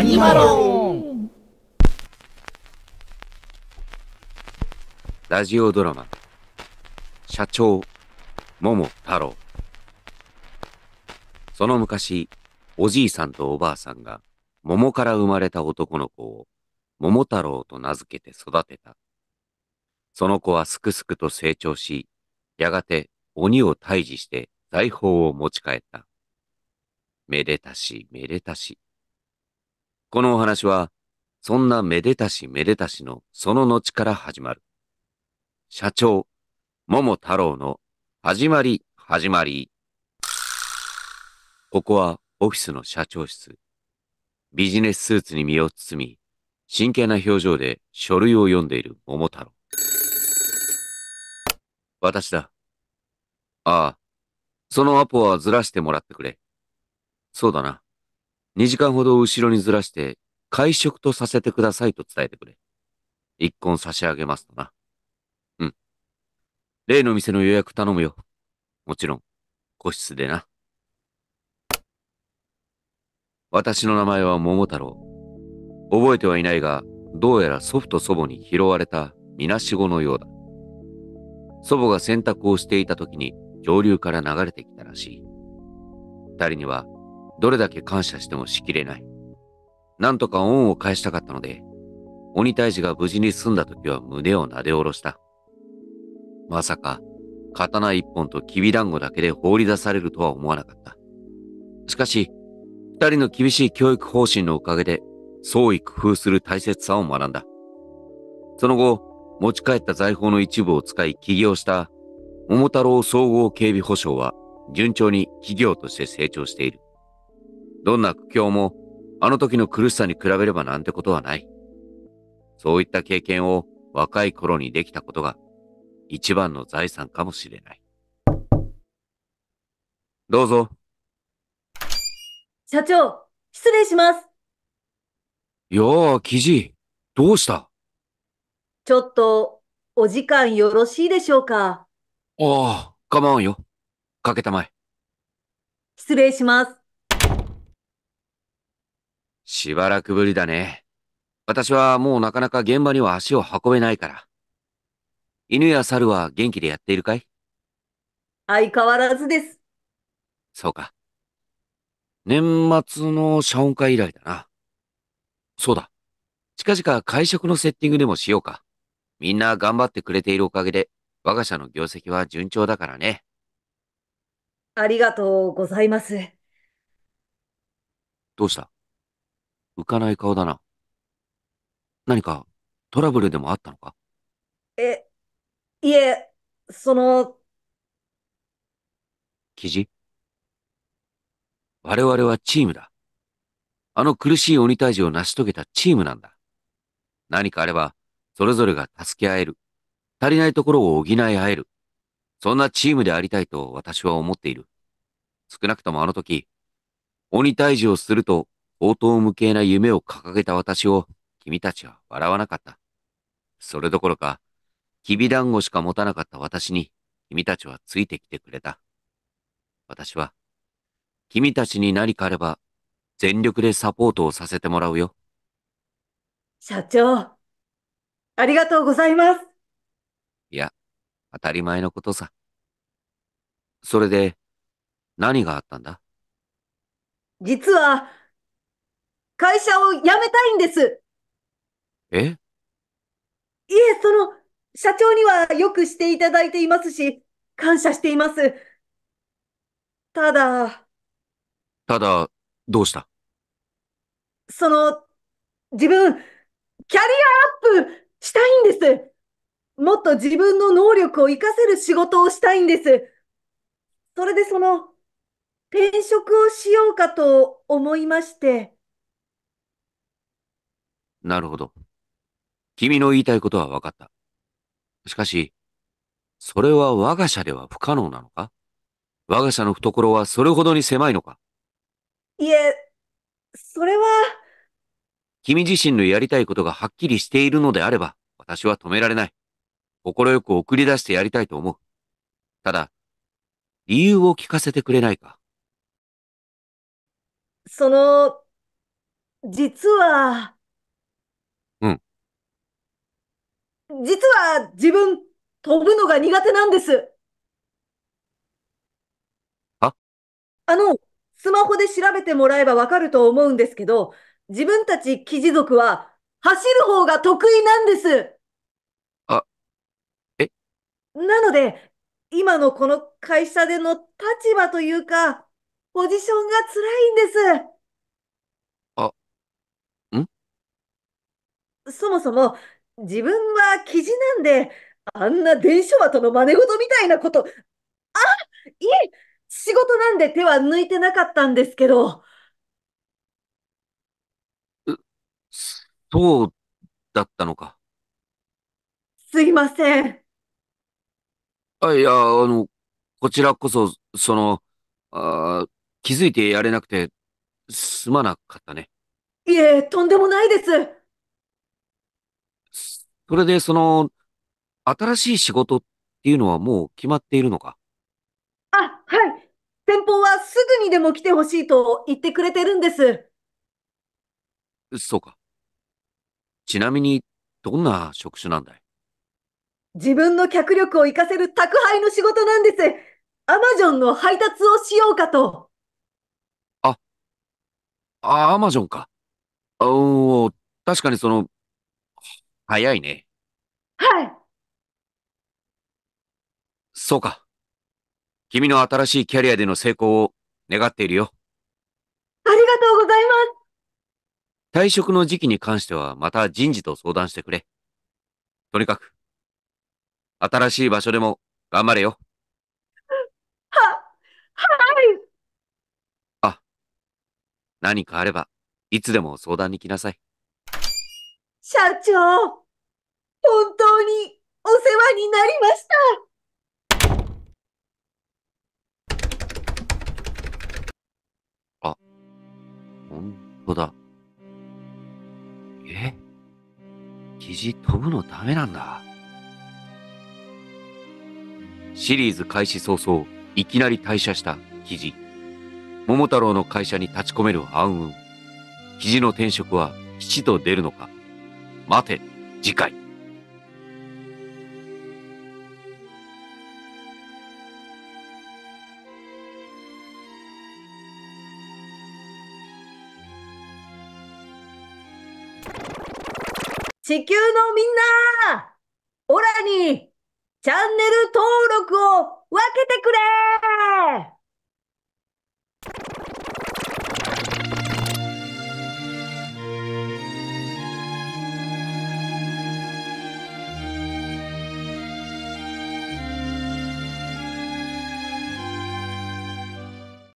アニマロンラジオドラマ社長桃太郎その昔おじいさんとおばあさんが桃から生まれた男の子を桃太郎と名付けて育てたその子はすくすくと成長しやがて鬼を退治して財宝を持ち帰っためでたしめでたしこのお話は、そんなめでたしめでたしのその後から始まる。社長、桃太郎の始まり始まり。ここはオフィスの社長室。ビジネススーツに身を包み、真剣な表情で書類を読んでいる桃太郎。私だ。ああ、そのアポはずらしてもらってくれ。そうだな。2時間ほど後ろにずらして、会食とさせてくださいと伝えてくれ。一婚差し上げますとな。うん。例の店の予約頼むよ。もちろん、個室でな。私の名前は桃太郎。覚えてはいないが、どうやら祖父と祖母に拾われたみなしごのようだ。祖母が洗濯をしていた時に上流から流れてきたらしい。二人にはどれだけ感謝してもしきれない。なんとか恩を返したかったので、鬼退治が無事に済んだ時は胸を撫で下ろした。まさか、刀一本ときび団子だけで放り出されるとは思わなかった。しかし、二人の厳しい教育方針のおかげで、創意工夫する大切さを学んだ。その後、持ち帰った財宝の一部を使い起業した桃太郎総合警備保障は順調に企業として成長している。どんな苦境も、あの時の苦しさに比べればなんてことはない。そういった経験を若い頃にできたことが、一番の財産かもしれない。どうぞ。社長、失礼します。やあ、記事、どうしたちょっと、お時間よろしいでしょうか。ああ、構わんよ。かけたまえ。失礼します。しばらくぶりだね。私はもうなかなか現場には足を運べないから。犬や猿は元気でやっているかい相変わらずです。そうか。年末の謝恩会以来だな。そうだ。近々会食のセッティングでもしようか。みんな頑張ってくれているおかげで、我が社の業績は順調だからね。ありがとうございます。どうした浮かない顔だな。何かトラブルでもあったのかえ、いえ、その、記事我々はチームだ。あの苦しい鬼退治を成し遂げたチームなんだ。何かあれば、それぞれが助け合える。足りないところを補い合える。そんなチームでありたいと私は思っている。少なくともあの時、鬼退治をすると応答無形な夢を掲げた私を君たちは笑わなかった。それどころか、きび団子しか持たなかった私に君たちはついてきてくれた。私は、君たちに何かあれば全力でサポートをさせてもらうよ。社長、ありがとうございます。いや、当たり前のことさ。それで、何があったんだ実は、会社を辞めたいんです。えいえ、その、社長にはよくしていただいていますし、感謝しています。ただ。ただ、どうしたその、自分、キャリアアップしたいんです。もっと自分の能力を活かせる仕事をしたいんです。それでその、転職をしようかと思いまして。なるほど。君の言いたいことは分かった。しかし、それは我が社では不可能なのか我が社の懐はそれほどに狭いのかいえ、それは。君自身のやりたいことがはっきりしているのであれば、私は止められない。心よく送り出してやりたいと思う。ただ、理由を聞かせてくれないか。その、実は。実は自分、飛ぶのが苦手なんです。ああの、スマホで調べてもらえばわかると思うんですけど、自分たち記事族は走る方が得意なんです。あ、えなので、今のこの会社での立場というか、ポジションが辛いんです。あ、んそもそも自分は記事なんで、あんな伝書鳩の真似事みたいなこと、あいえ、仕事なんで手は抜いてなかったんですけど。そうだったのか。すいません。あ、いや、あの、こちらこそ、その、あ気づいてやれなくて、すまなかったね。いえ、とんでもないです。それで、その、新しい仕事っていうのはもう決まっているのかあ、はい。先方はすぐにでも来てほしいと言ってくれてるんです。そうか。ちなみに、どんな職種なんだい自分の脚力を活かせる宅配の仕事なんです。アマョンの配達をしようかと。あ、あアマゾンか。うん、確かにその、早いね。はい。そうか。君の新しいキャリアでの成功を願っているよ。ありがとうございます。退職の時期に関してはまた人事と相談してくれ。とにかく、新しい場所でも頑張れよ。は、はい。あ、何かあれば、いつでも相談に来なさい。社長、本当にお世話になりました。あ、本当だ。え事飛ぶのダメなんだ。シリーズ開始早々、いきなり退社した事。桃太郎の会社に立ち込める暗雲。事の転職は吉と出るのか待て、次回。地球のみんなオラにチャンネル登録を分けてくれ